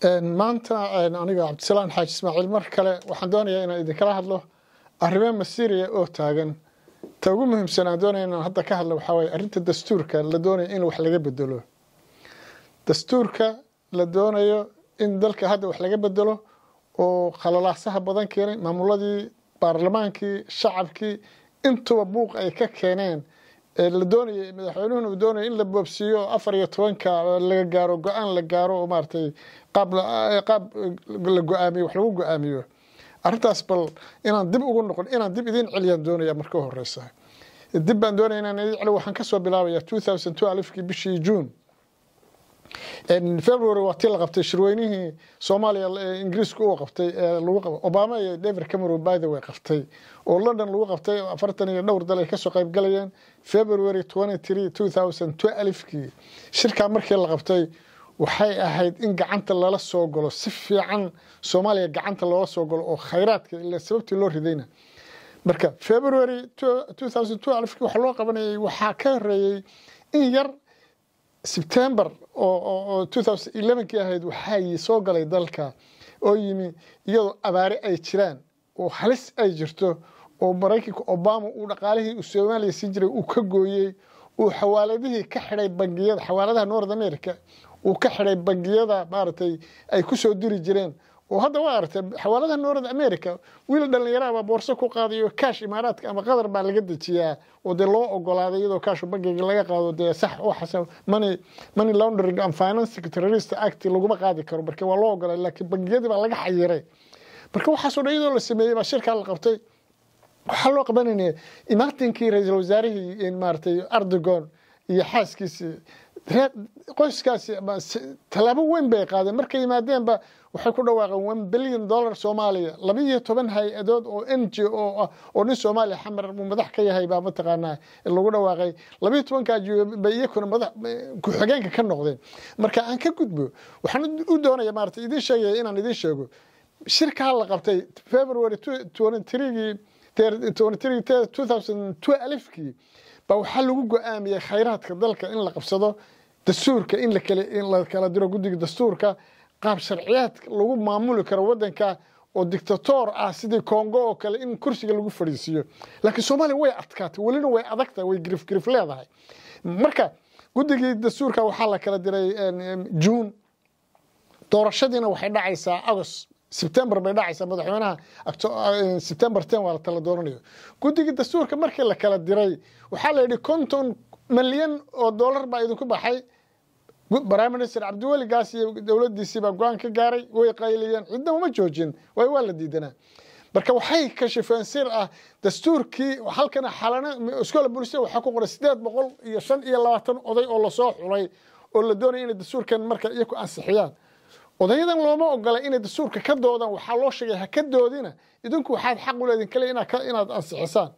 maanta aniga cabdisalaan xaaji ismaaciil mar kale waxaan doonayaa inaan idinkala hadlo arrimo masiiriya oo taagan ta ugu muhiimsan aan doonaya inaan hadda ka hadlo waxaa waye arrinta dastuurka la doonayo in wax laga bedelo dastuurka la doonayo in dalka hadda wax laga bedelo oo khalalaasaha badan keenay maamuladii baarlamaankii shacabkii intuba buuq ay ka keeneen la doonaya madaxweynuhuna uu doonaya in la boobsiiyo afar iyo tobanka laga gaaro go-aan la gaaro oo maaratay qaab qaab la go-aamiyo wax lagu go-aamiyo arrintaas bal inaan dib ugu noqon inaan dib idiin celiyaan doonaya marka horeysa dib baan doonaya inaan idiin celiyo waxaan ka soo bilaabaya two thousand two bishii juune february waa tii la qabtay shirweynihii soomaaliya ingiriisku uu qabtay obama iyo david cameron bythe way qabtay oo london lagu qabtay afartan iyo dhowr dal ay kasoo qayb galayeen february alifkii shirkaa markii la qabtay waxay ahayd in gacanta lala soo galo si fiican soomaaliya gacanta loola soo galo oo khayraadka ila sababtii loo ridayna marka february waxaa loo qabanayay waxaa ka horeeyey in yar sebtember oo ki ahayd waxaa soo galay dalka oo yimi iyadoo abaare ay jiraan oo halis ay jirto oo maraykanka obama uu dhaqaalihii soomaaliya sii jiray uu ka gooyey uu xawaaladihii ka xidhay bangiyada xawaaladaha north america uu ka xidhay bangiyada maaragtay ay ku soo diri jireen oo hadda waa aragtay xawaaladaha noorad america wiil dhallinyaraha boorso ku qaadayo kaash imaaraadka ama qatar baa laga dejiyaa oo dee loo ogolaaday iyadoo kaashu bankiga laga qaado dee sax waxaase money money laundering and financing terrorist act laguma qaadi karo marka waa loo ogolaaday laakiin bangiyadii baa laga xayiray marka waxaasoo dhan iyadoo la sameeyey baa shirkaa la qabtay waxaa loo qabanaya imaartinkii ra-iisul wasaarihii maaratay erdogan iyo xaaskiisii ree qoyskaasi tallaabo weyn bay qaadeen markay yimaadeenba waxay ku dhawaaqeen one bilyan dollar soomaaliya labaiyo toban hay-adood oo n g o ah oo nin soomaaliya xamar uu madax ka yahay baa mataqaanaa lagu dhawaaqay labaiyo tobankaa jooga bay iyakuna madax ku-xigeenka ka noqdeen marka aan ka gudbo waxaan u doonaya maarata idiin sheegaya inaan idiin sheego shirkaa la qabtay february twenty two thousand two baa waxaa lagu go-aamiyey khayraadka dalka in la qabsado dastuurka in la kala diro guddiga dastuurka qaab sharciyaad lagu maamuli karo wadanka oo dictatoor ah sidii kongo oo kale in kursiga lagu fadhiisiiyo laakiin soomaaliya way adkaatay welina way adagtahay way girifgirif leedahay marka guddigii dastuurka waxaa la kala diray juun doorashadiina waxay dhacaysaa agos sebtembar bay dhacaysaa madaxweynaha sebtembar ten waa la tala dooranayo guddigii dastuurka markii la kala diray waxaa la yidhi konton milyan oo dollar baa idinku baxay prime minister cabdiweligaas iyo dowladiisii go-aan ka gaaray way qayliyeen cidna uma joojin waay waa la diidanaa marka waxay kashifeen sir ah dastuurkii halkana xalana iskoola booliska waxaa ku qoray sideed boqol iyo shan iyo labaatan oday oo lasoo xulay oo la doonaya inay dastuurkan marka iyaku ansixiyaan odayadan looma ogola inay dastuurka ka doodaan waxaa loo sheegay ha ka doodina idinku waxaad xaq uleedin kale inaad ansixisaan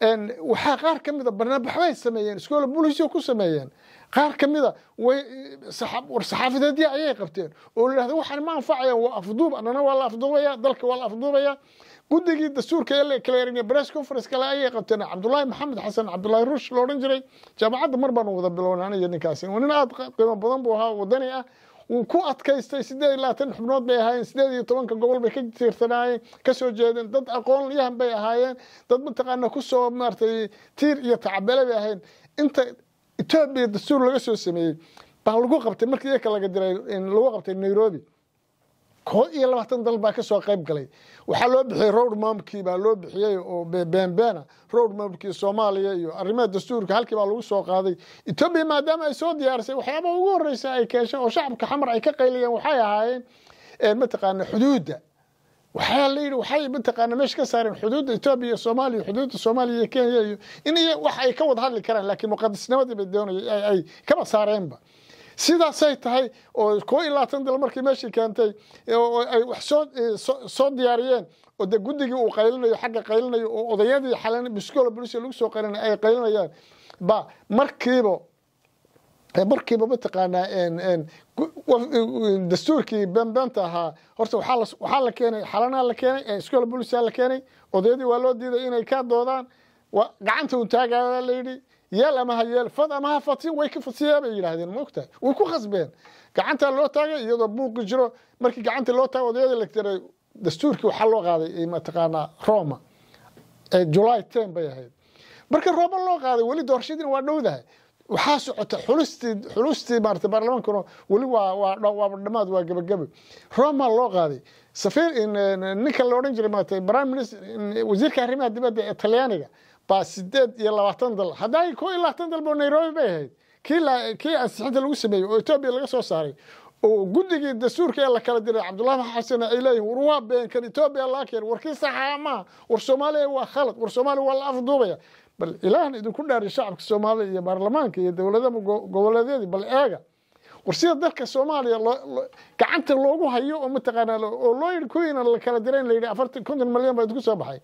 waxaa qaar ka mida barnaamijbay sameeyeen iskoola bulisyo ku sameeyeen qaar ka mida war saxaafadeedya ayay qabteen oo layidhahda waxaan ma anfacayaan waa afduub annana waa la afduubaya dalka waa la afduubaya guddigii dastuurka ele kaleerinye bress conference kale ayay qabteen cabdullaahi maxamed xasan cabdullaahi ruush lo jiray jaamacadda mar baanu wada bilownay aniyo ninkaasi nin aada qiimo badan buu ahaa wadani ah wuu ku adkaystay sideed iyo labaatan xubnood bay ahaayeen sideed iyo tobanka gobol bay ka tiirsanaayeen kasoo jeedeen dad aqoonyahan bay ahaayeen dad mataqaana kusoo maaragtay tiir iyo tacabele bay ahayn inta etoobiya dastuur laga soo sameeyey baa lagu qabtay markii iyaka laga diray lagu qabtay nairobi kood iyo labaatan dal baa kasoo qayb galay waxaa loo bixiyey rowd maamulkii baa loo bixiyey oo beenbeena rowd maamulkii soomaaliya iyo arrimaha dastuurka halkii baa lagu soo qaaday etoobiya maadaama ay soo diyaarisay waxyaabaa ugu horreysa ay keenshay oo shacabka xamar ay ka qaylayeen waxay ahaayeen mataqaana xuduudda waxaa la yidhi waxay mataqaana meesha ka saareen xuduudda etoobiya iyo soomaaliya xuduudda soomaaliya iyo kenya iyo in wax ay ka wada hadli karaan laakiin muqadisnimadii bay doonaya ay kaba saareenba sidaasay tahay oo koo iyo labaatan dal markii meeshii keentay oo ay wax soo soo diyaariyeen oo de guddigii uu qaylinayo xagga qaylinayo oo odayadii xalin biskola bulisiya lagu soo qaylinayo ay qaylinayaan ba markiiba markiiba mataqaanaa dastuurkii beenbeenta ahaa horta waxaa la keenay xalanaa la keenay iskola bulisiyaa la keenay odayadii waa loo diiday inay ka doodaan gacanta u taagaya la yidhi yeel ama ha yeel fad ama ha fatin way ka fasiyaa bay yidhaahdeen maogtaa way ku khasbeen gacantaa loo taagay iyadoo buuqi jiro markii gacanta loo taago odayada la jaray dastuurkii waxaa loo qaaday mataqaanaa roma ee july ten bay ahayd marka roma loo qaaday weli doorashadiina waa dhowdahay waxaa socota xulustii xulustii maarata baarlamaankuna weli waa waa dhamaad waa gebagabe roma loo qaaday safir ninka la odhan jiray maarata prime minister wasiirka arrimaha dibadda ee talyaaniga baa sideed iyo labaatan dal haddaa ko iyo labaatan dalbo nairobi bay ahayd kii ansixinta lagu sameeyey oo etoobiya laga soo saaray oo guddigii dastuurka ee la kala diray cabdullahi xasan ay leeyihin war waa beenkan etoobiya laakeen war kii saxaa maaha war soomaaliya waa khalad war soomaaliya waa la afduubaya bal ilaahna idinku dhaari shacabka soomaaliya iyo baarlamaanka iyo dowladaba goboleedyadii bal eega war sida dalka soomaaliya gacanta loogu hayo oo mataqaanaa oo loo yidhi kuwiina la kala diray la yidhi afartan konton milyan baa idinku soo baxay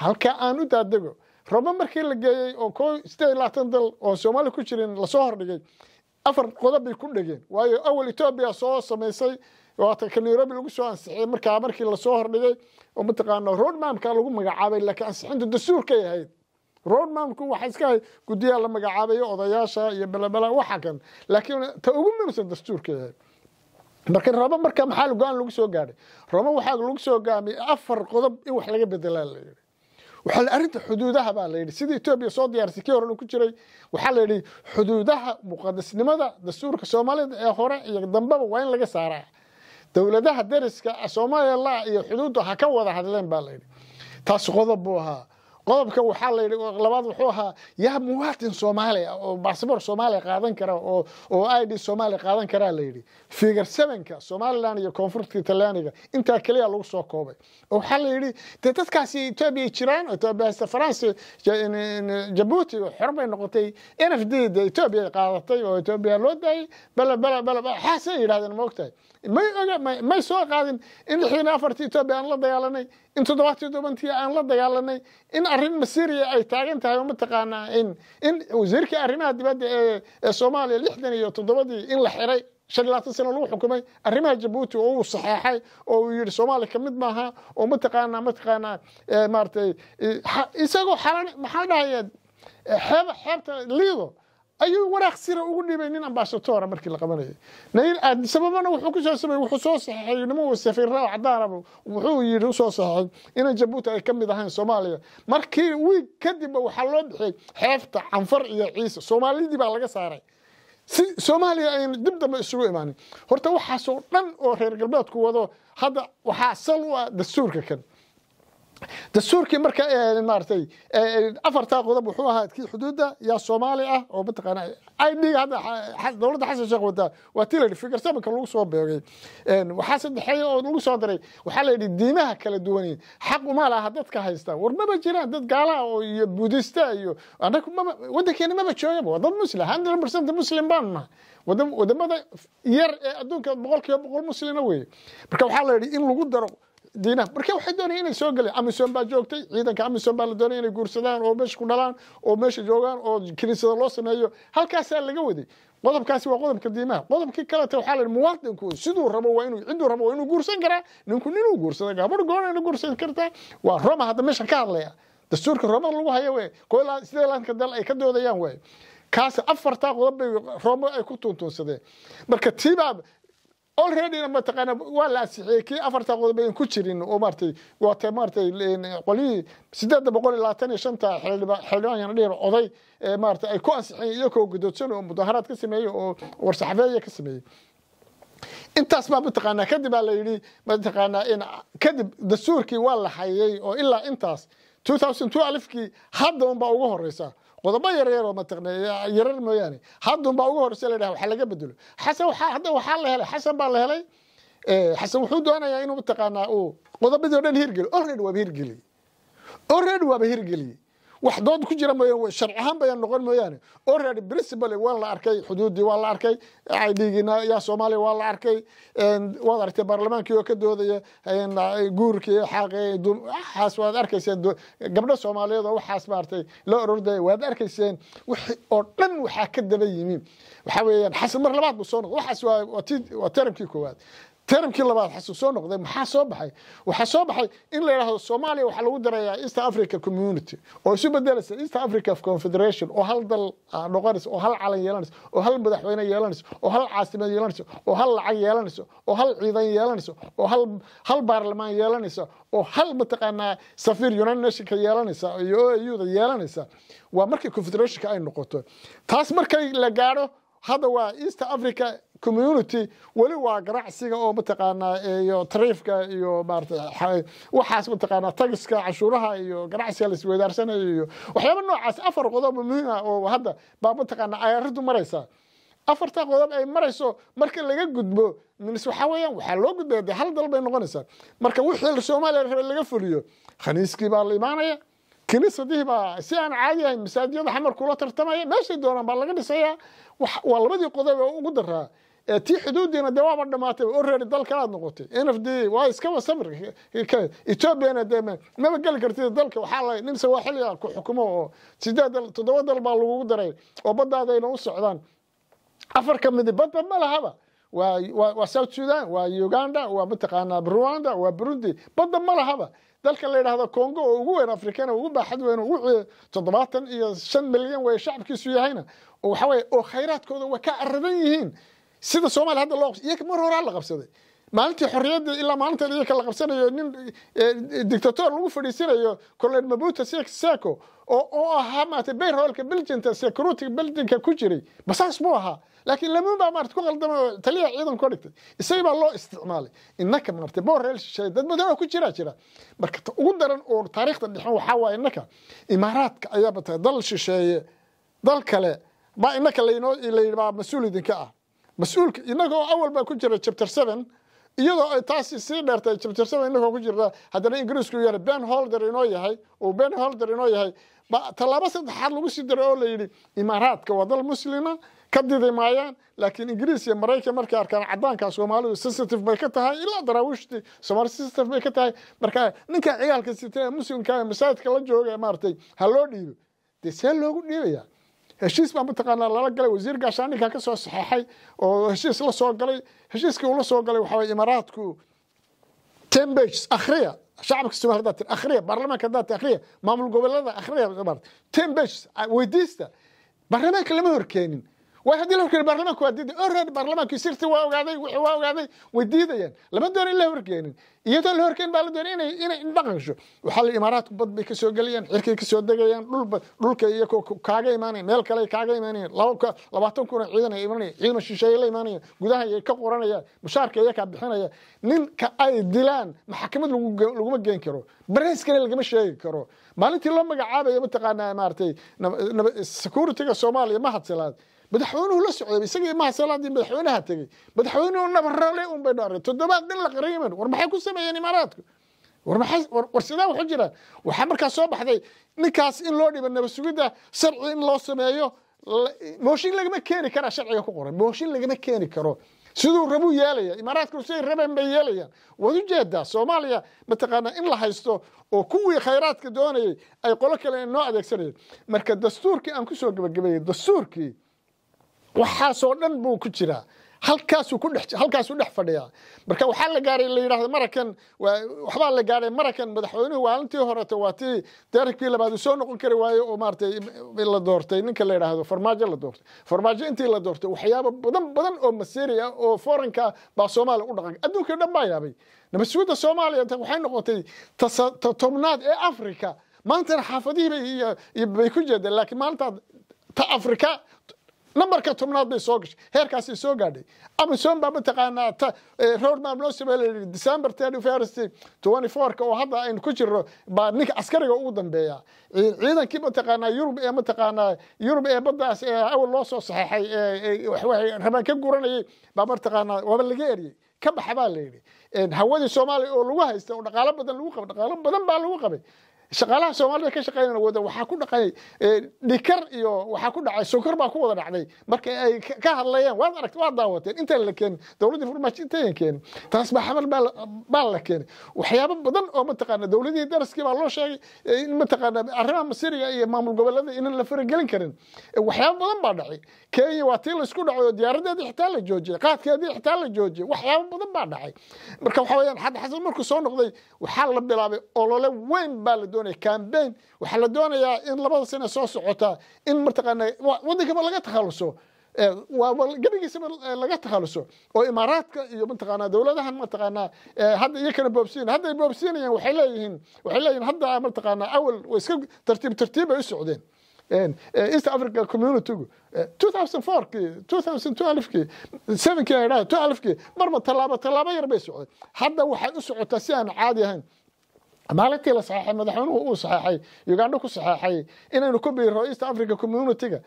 halka aan u daadego roba markii la geeyey oo ko sideed iyo labaatan dal oon soomaaliya ku jirin lasoo hordhigay afar qodob bay ku dhegeen waayo awal etoobiya soo samaysay waata ka nairobi lagu soo ansixiyey markaa markii lasoo hordhigay oo mataqaana roadmamka lagu magacaabay laakiin ansixinta dastuurkay ahayd roadmamku waxa iska ahayd guddiyaha la magacaabayo odayaasha iyo balabala waxa kan laakiin ta ugu muhiimsan dastuurkay ahayd marka raba marka maxaa go-aan lagu soo gaadhay raba waxaa lagu soo gaamiyey afar qodob in wax laga bedelaa la yidhi waxaa arrinta xuduudaha baa la yidhi sida etoobiya soo diyaarsay kii horena ku jiray waxaa la yidhi xuduudaha muqadasnimada dastuurka soomaalida ee hore iyo dambaba waa in laga saaraa dowladaha dariska soomalilan iyo xuduudda ha ka wada hadleen baa layidhi taas qodob buu ahaa qodobka waxaa layidhi labaad wuxuu ahaa yaa muwaatin soomaaliya oo basaboor soomaaliya qaadan kara oo oo i d soomaaliya qaadan karaa layidhi fiigar sevenka somalilan iyo koonfurta talyaaniga intaa keliya lagu soo koobay waxaa layidhi de dadkaasi etoobiya jiraan france jabuuti xor bay noqotay n d de etoobiya qaadatay oo etoobiya loo daayay bala bala bala xaasay yidhahdeen moogtahay may oga may soo qaadin in lixiyo afartii etoobiya aan la dagaalanay in toddobatii tobantiya aan la dagaalanay in arrin masiria ay taagan tahay oo mataqaanaa in in wasiirkii arrimaha dibadda ee soomaaliya lixdan iyo toddobadii in la xiray shan iyo labaatan sano lagu xukumay arrimaha jabuuti oo uu saxeexay oo uu yidhi soomaaliya ka mid maaha oo mataqaanaa mataqaanaa maaratay isagoo xalan maxaa dhahaya xeeba xeebta liido ayuu waraaq sira ugu dhibay nin ambashatora markii la qabanayay sababana wuxuu ku saabsamay wuxuu soo saxeexay niman safiirra cadaanaba wuxuu yidhi u soo saxeexay jabuuti ay ka mid ahayn soomaaliya markii wiig kadibba waxaa loo bixiyey xeefta canfar iyo ciise soomaalidii baa laga saaray si soomaaliya ayna dib dambe isugu imaanin horta waxaasoo dhan oo reer galbeedku wado hadda waxaa sal u ah dastuurka kan dastuurkii marka maaratay afartaa qodob wuxuu ahaa kii xuduudda yaa soomaali ah oo mataqaana idg hadda dowladda xasan sheekh wataa waa tii layidhi figarsaminka lagu soo beegay waxaa saddexeeya oo lagu soo daray waxaa layidhi diimaha kala duwan xaq uma laha dadka haysta war maba jiraan dad gaala oo iyo buudista iyo annagu maba waddankeena maba joogaba waa dad muslim hundred percent muslim baan nahay wadamada yar ee adduunka boqolkiiba boqol muslima weeye marka waxaa layidhi in lagu daro diinaha marka waxay doonaya inay soo galeen amisom baa joogtay ciidanka amisom baa la doonaya inay guursadaan oo meesha ku dhalaan oo meesha joogaan oo kiniisada loo sameeyo halkaasaa laga waday qodobkaasi waa qodobka diimaha qodobkii kalete waxaa la muwaadinku siduu rabo waa inuu ciduu rabo waa inuu guursan karaa ninku ninuu guursada gabadh goonayna guursan kartaa waa roma hadda meesha ka hadlaya dastuurka roomada lagu haya wey kolaa dal ay ka doodayaan waaye kaas afartaa qodob bay roomo ay ku tuuntuunsadeen marka tiibaa alreadyna mataqaana waa la ansixiyey kii afarta qodobayn ku jirin oo maratay waata maratay qolihii sideedda boqol iyo labaatan iyo shanta xildhibaanyana dhihin oday maarata ay ku ansixiyeen iyakoo guddoodsan oo mudaharaad ka sameeyey oo warsaxafeeya ka sameeyey intaas baa mataqaanaa kadib baa la yidhi mataqaanaa in kadib dastuurkii waa la hayay oo ilaa intaas two thousand two alifkii hadda unbaa ugu horeysa qodobo yaryaroo mataqan yarar mooyaane haddunbaa ugu horse la dhaha waxa laga bedelo xasan hadda waxaa la helay xasan baa la helay xasan wuxuu doonayaa inuu mataqaanaa uu qodobadii o dhan hirgeliyo olred waaba hirgeliyey olred waaba hirgeliyey wax dood ku jira mooyaan way sharci ahaan bayaan noqon mooyaane orary principal waa la arkay xuduuddii waa la arkay idigiina yaa soomaaliya waa la arkay waad aragtay baarlamaankii oo ka doodaya guurkii xaas waad arkayseen gabdho soomaaliyeed oo waxaas maaragtay la orordaya waad arkayseen wixii oo dhan waxaa ka daba yimi waxaa weeyaan xasan mar labaad buu soo noqday waxaas waa waa taramkii koowaad termkii labaad xasu soo noqday maxaa soo baxay waxaa soo baxay in la yidhaahdo soomaaliya waxaa lagu darayaa east africa community oo isu bedelaysa east africa confederation oo hal dal ah, noqonaysa oo hal calan yeelanaysa oo hal madaxweyne yeelanaysa oo hal caasimad yeelanaysa oo hal lacag yeelanaysa oo hal ciidan yeelanaysa oo hal baarlamaan yeelanaysa oo hal mataqaanaa safiir united nationka yeelanaysa iyo o a u da yeelanaysa waa markii confederationka ay noqoto taas markay la gaadho hadda waa east africa community weli waa ganacsiga oo mataqaanaa iyo tariifka iyo maarata waxaas mataqaanaa tagiska cashuuraha iyo ganacsiga la isweydaarsanaya iyo waxyaaba noocaas afar qodob muhiima ah oo hadda baa mataqaanaa ayaaraddu maraysaa afarta qodob ay marayso marka laga gudbo waxaa weeyaan waxaa loo gudbaya dee hal dal bay noqonaysaa marka wixii soomaaliya rabe laga fuliyo khaniiskii baa la imaanaya kiniisadihii baa si aan caadi ahayn masaajiyada xamar kula tartamaya meeshay doonaan baa laga dhisayaa waa labadii qodob ee ugu daraa ti xuduudiina dee waaba dhamaatay already dal kalaad noqotay nfd waa iskaba samir ethoobiana dee maba geli kartid dalka waxaa la nimse waa xilliga ku xukumo oo sideed dal toddoba dal baa lagugu daray oo baddaada u socdaan afar ka midi ah, badda ma lahaba waa waa south sudan waa uganda waa mataqaanaa rwanda waa burundi badda ma lahaba dalka la yidhaahdo congo oo ugu weyn afrikana ugu baaxad weyn wuxuu toddobaatan iyo shan milyan wey shacabkiisu yahayna waxaweye oo khayraadkooda way ka caradan yihiin sida soomaliya hadda loo iy mar horaa la qabsaday maalintii xorriyadda ilaa maalinteeda iyaka la qabsanayo nin eh, dictator lagu fadhiisanayo colonel mabuta seko oo ahaa maarata bayroolka belginta security belginka ku jiray basaas buu ahaa laakiin lamuun baa maarata ku qaldama taliyaha ciidanka dhigtay isagii baa loo isticmaalay innaka maarata borreel shisheeye dad badan oo ku jiraa jira marka ugu daran oo taariikhda dhexin waxaa waaye innaka imaaraadka ayaa batay dal shisheeye dal kale baa innaka laynoo layidhi baa mas-uul idinka ah mas-uulka inagoo awal baa ku jira chapter seven iyadoo ay taasi sii dheertay chapter seven inagoo ku jirta haddana ingiriisku yahay ben holder inoo yahay uu ben holder inoo yahay tallaabo saddexaad lagu sii daray oo la yidhi imaaraadka waa dal muslima ka didi maayaan laakiin ingiriis iyo maraykan markay arkaan caddaankaa soomaalidu sensitive bay ka tahay ilaa daraawiishtii somaali sensitive bay ka tahay marka ninkaa cigaalka sita muslimka masaajidka la jooga maaragtay ha loo dhiibo dee see loogu dhiibaya heshiis baa mataqaanaa lala galay wasiir gaashaandhigga ka soo saxeexay oo heshiis la soo galay heshiiskii uu la soo galay waxaa weye imaaraadku tembages akhriya shacabka Soomaaliya hadda tir akhriya baarlamaanka hadda tir akhriya maamul goboleeda akhriya tembages ah, weydiista baarlamaanka lama horkeenin way haddii la horkeeni baarlamanka waa diidaya orred baarlamankii sirti waa ogaaday wixii waa ogaaday way diidayaan lama doono in la horkeenin iyadoon la horkeyn baa la doona inay inay indhaqansho waxaa la imaaraadku bad bay ka soo gelayaan xirkay degayaan dhulba dhulka iyagoo kaaga imaanaya meel kale kaaga imaanayaan laba labaatan kun ciidan ay imanayaan ciidamo shisheeye la imaanayaan gudaha ayay ka qoranayaan mushaarka iyakaa bixinaya ninka ay dilaan maxakamad lagu laguma geen karo bareyskana lagama sheegi karo maalintii loo magacaabaya mataqaanaa maaragtay securityga soomaaliya ma hadsilaad madaxweynuhu la socday isagii maaha madaxweynaha tegey madaxweynuhu nabarale un bay toddobaad nin la qariiman war maxay ku sameeyeen imaaraadku war sidaa wuxu jira waxaa markaas soo baxday ninkaas in loo dhiba naba sharci in loo sameeyo mooshin lagama keeni karaa sharciga ku qoran mooshin lagama keeni karo siduu rabuu yeelaya imaaraadkuna siday rabeen bay yeelayaan waad u soomaaliya mataqaanaa in la haysto oo kuwii khayraadka doonayay ay qolo kale noo adeegsanayeen marka dastuurkii aan ku soo dastuurkii waxaasoo dhan buu ku jiraa halkaasuu dhex fadhiyaa marka waxaa la gaaray la yidhahda marakan waxbaa la gaaray marakan madaxweynuhu waalintii horeto waa tii deerarkii labaad uu soo noqon kari waayo oo maaratay la doortay ninka la yidhaahdo farmaajo la doortay farmaajo intii la doortay waxyaabo badan badan oo masiiri ah oo foranka ah baa soomaaliya u dhaqan adduunkii dhan baa yaabay nabadsuguudda soomaaliya waxay noqotay tobnaad ee africa maantana xaafadihii bay ku jeedeen laakiin maalintaad ta afrika numberka tobnaad bay soo gashay heerkaasay soo gaadhay amazon baa mataqaanaa e, roadmap loo sameeyey december thirty first twenty fourka oo hadda aynu ku jirno baa nink askariga ugu dambeeya ciidankii mataqaanaa yurub ee mataqaanaa yurub ee baddaas ee awal loo soo saxeexay ee e, rabaan ka guranayay baa mataqaanaa waaba laga eriyey ka baxa baa la yidhi hawadii soomaaliya oo lagu haysta oo dhaqaalo badan lagu qabay dhaqaalo badan baa lagu qabay shaqaalaha soomaalida ka shaqeynana wada waxaa ku dhaqan dhikar eh, iyo waxaa ku dhacay sokor baa ku wada dhacday marka ay ka hadlayeen waad aragt waad daawateen intaan la keenin dowladdii farmaajo intayan keenin taas baa xamal baa la keenay waxyaabo badan oo mataqaana dowladihii daraskii baa loo sheegay eh, in mataqaana arrimaha masiriga iyo maamul gobollada inaan la faragelin karin eh, waxyaabo badan baa dhacay kenya waa tii laisku dhacay oo diyaaradeedii xitaa la joojiyay qaadkeedii xitaa la joojiyay waxyaabo badan baa dhacay marka waxa weeyaan xad xasan markuu soo noqday waxaa la bilaabay olole weyn baa la doonay doonaya cambain waxaa la doonayaa in labada sane soo socota in martaqaana wadankaba laga takhaluso gebigiisaba laga takhaluso oo imaaraadka iyo mataqaanaa dowladahan mataqaanaa hadda iyakana boobsiin hadday boobsiinayaan waxay leeyihiin waxay leeyihiin hadda mataqaanaa awal way iska tartiib tartiib ay u socdeen east africa communitygu two thousand fourkii two thousand two alfkii sevenkii ha two alfkii yar bay socday hadda waxay u socotaa si aan caadi ahayn maalintii la saxeixay madaxweynuhu uu saxeixay ugandha ku saxeixay inaynu ku biiro east africa community-ga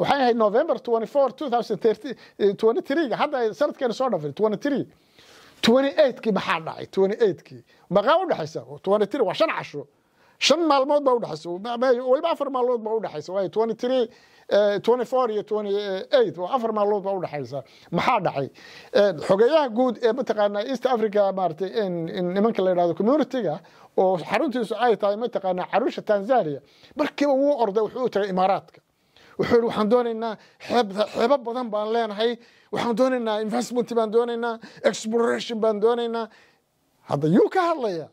waxay ahayd november twenty four two eh, hadda sanadkeena soo dhafin kii maxaa dhacay kii maqaa u dhexaysa waa shan casho shan maalmood baa udhexaysa weliba afar maalmood baa udhexaysa waayo twenty three twenty iyo twenty eight afar maalmood baa udhexaysa maxaa dhacay xogeyaha guud ee mataqaanaa east africa maaratay nimanka la yidhahdo communitiga oo xaruntiisu ay tahay mataqaanaa carusha tanzania markiiba wuu orday wuxuu u imaaraadka wuxuu yidhi waxaan doonaynaa xeebo badan baan leenahay waxaan doonaynaa investment baan doonaynaa exploration baan doonaynaa hadda yuu ka hadlaya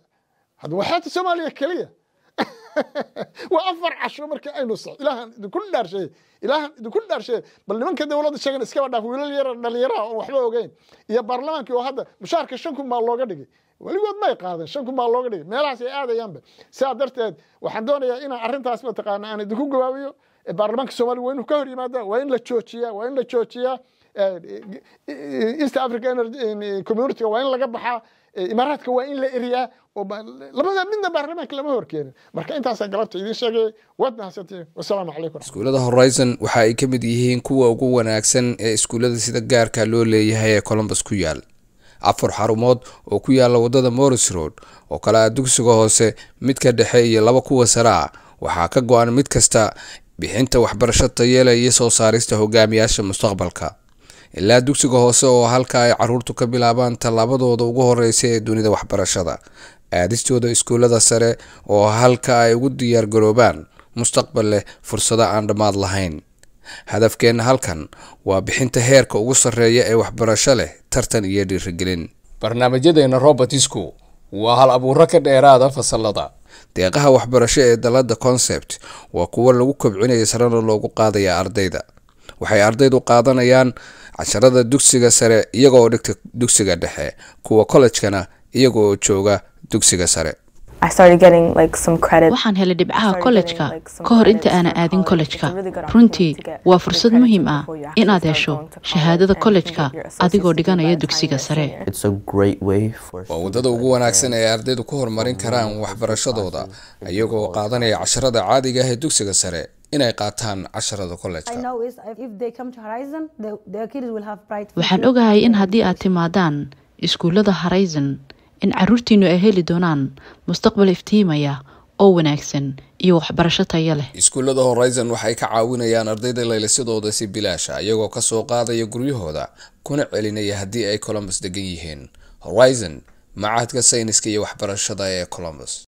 hadda waa soomaaliya keliya waa afar casho marka aynu sa ilaahan idinku dhaarsheeye ilaahan idinku dhaarsheeye bal nimanka dowladda sheegan iskaba dhaaf wiilal yara dhalinyaraha oon waxba ogeyn iyo baarlamaankii oo hadda mushaarka shan kun baa looga dhigay weligood may qaadeen shan kun baa looga dhigay meelahaas ay aadayaanba sidaa darteed waxaan doonayaa inaan arrintaas mataqaana aan idinku gabaabiyo baarlamaanka soomaliya waa inuu ka hor yimaada waa in la joojiyaa waa in la joojiyaa east africa community waa in laga baxaa Eh, imaaraadka waa in la eriyaa oo labada midna baarlamaanka lama horkeenin marka intaasaan galabta idiin sheegay waadna haysatee wasalaamu calaykum iskuulada horizon waxa ay ka mid yihiin kuwa ugu wanaagsan ee iskuullada sida gaarka loo leeyahay ee colombus ku yaal afar xarumood oo ku yaala waddada morris road oo kale ah dugsiga hoose midka dhexe iyo laba kuwa sare ah waxaa ka go-an mid kasta bixinta waxbarasho tayeela iyo soo saarista hogaamiyaasha mustaqbalka ilaa dugsiga hoose oo halka ay caruurtu ka bilaabaan tallaabadooda ugu horeysa ee dunida waxbarashada aadistooda iskuullada sare oo halka ay ugu diyaargaroobaan mustaqbal leh fursado aan dhammaad lahayn hadafkeenna halkan waa bixinta heerka ugu sarreeya ee waxbarasho leh tartan iyo dhiirigelin barnaamijyadeenna robertisku waa hal abuuro ka dheeraada fasalada deeqaha waxbarasho ee dalada concept waa kuwo lagu kobcinaya sarana loogu qaadaya ardayda waxay ardaydu qaadanayaan casharada dugsiga sare iyagooo dhigta dugsiga dhexe kuwa kollejkana iyaga oo jooga dugsiga sare waxaan helay dhibcaha kollejka ka hor inta aana aadin kollejka runtii waa fursad muhiim ah inaad hesho shahaadada kollejka adigoo dhiganaya dugsiga sare waa waddada ugu wanaagsan ee ardaydu ku horumarin karaan waxbarashadooda iyagoo qaadanaya casharada caadiga ah ee dugsiga sare inay qaataan casharada kolejkawaxaan ogahay in haddii aad timaadaan iskuullada horizon in caruurtiinnu ay heli doonaan mustaqbal iftiimaya oo wanaagsan iyo waxbarasho taya leh iskuullada horizon waxay ka caawinayaan ardayda laylasadooda si bilaasha iyagoo kasoo qaadaya guryahooda kuna celinaya haddii ay colombus degan yihiin horizon macaadka sayniska iyo waxbarashada ee columbus